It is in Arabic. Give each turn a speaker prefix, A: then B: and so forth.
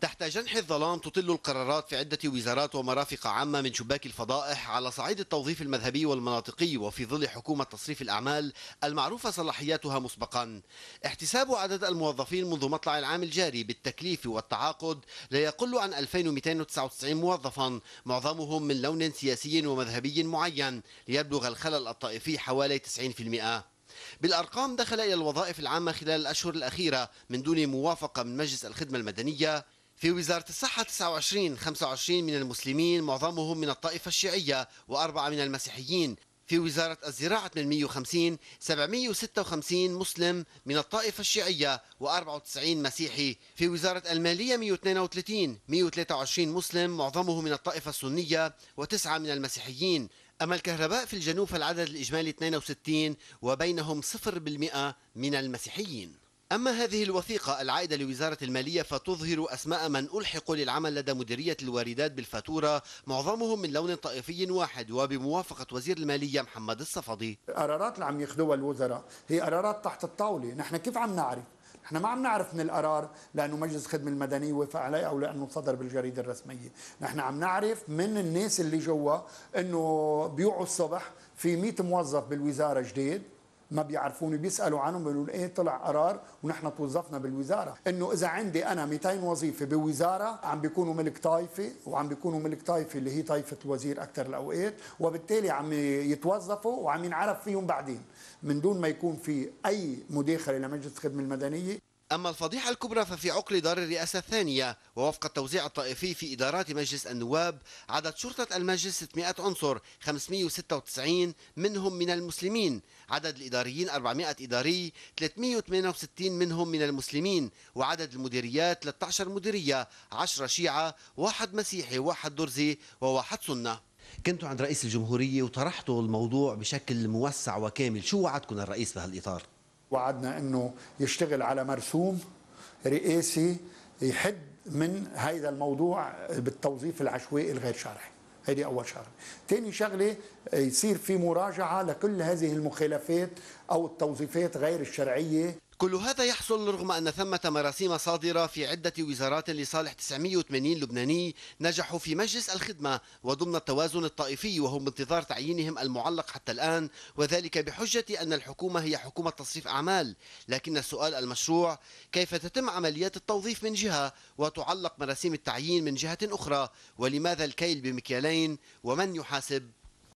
A: تحت جنح الظلام تطل القرارات في عدة وزارات ومرافق عامة من شباك الفضائح على صعيد التوظيف المذهبي والمناطقي وفي ظل حكومة تصريف الأعمال المعروفة صلاحياتها مسبقا احتساب عدد الموظفين منذ مطلع العام الجاري بالتكليف والتعاقد لا يقل عن 2299 موظفا معظمهم من لون سياسي ومذهبي معين ليبلغ الخلل الطائفي حوالي 90% بالأرقام دخل إلى الوظائف العامة خلال الأشهر الأخيرة من دون موافقة من مجلس الخدمة المدنية في وزارة الصحة 29 25 من المسلمين معظمهم من الطائفة الشيعية وأربعة من المسيحيين في وزارة الزراعة 850 756 مسلم من الطائفة الشيعية و94 مسيحي في وزارة المالية 132 123 مسلم معظمه من الطائفة السنية وتسعة من المسيحيين أما الكهرباء في الجنوب فالعدد الإجمالي 62 وبينهم 0% من المسيحيين أما هذه الوثيقة العائدة لوزارة المالية فتظهر أسماء من ألحقوا للعمل لدى مديرية الواردات بالفاتورة معظمهم من لون طائفي
B: واحد وبموافقة وزير المالية محمد الصفدي قرارات اللي عم ياخذوها الوزراء هي قرارات تحت الطاولة نحن كيف عم نعرف احنا ما عم نعرف من القرار لانه مجلس الخدمه المدنيه وافق عليه او لانه صدر بالجريده الرسميه، نحن عم نعرف من الناس اللي جوا انه بيوعوا الصبح في 100 موظف بالوزاره جديد ما بيعرفوني بيسالوا عنهم بيقولوا ايه طلع قرار ونحن توظفنا بالوزاره انه اذا عندي انا 200 وظيفه بوزاره عم بيكونوا ملك طائفه وعم بيكونوا ملك طائفه اللي هي طائفه الوزير اكثر الاوقات وبالتالي عم يتوظفوا وعم ينعرف فيهم بعدين من دون ما يكون في اي مداخله لمجلس الخدمه المدنيه أما الفضيحة الكبرى ففي عقر دار الرئاسة
A: الثانية ووفق التوزيع الطائفي في إدارات مجلس النواب عدد شرطة المجلس 600 عنصر 596 منهم من المسلمين عدد الإداريين 400 إداري 368 منهم من المسلمين وعدد المديريات 13 مديرية 10 شيعة واحد مسيحي 1 درزي وواحد سنة كنت عند رئيس الجمهورية وطرحتوا الموضوع بشكل موسع وكامل شو وعدكم الرئيس بهالإطار؟
B: وعدنا انه يشتغل على مرسوم رئاسي يحد من هذا الموضوع بالتوظيف العشوائي الغير شرعي هذه اول شغله ثاني شغله يصير في مراجعه لكل هذه المخالفات او التوظيفات غير الشرعيه
A: كل هذا يحصل رغم أن ثمة مراسيم صادرة في عدة وزارات لصالح 980 لبناني نجحوا في مجلس الخدمة وضمن التوازن الطائفي وهم بانتظار تعيينهم المعلق حتى الآن وذلك بحجة أن الحكومة هي حكومة تصريف أعمال لكن السؤال المشروع كيف تتم عمليات التوظيف من جهة وتعلق مراسيم التعيين من جهة أخرى ولماذا الكيل بمكيالين ومن يحاسب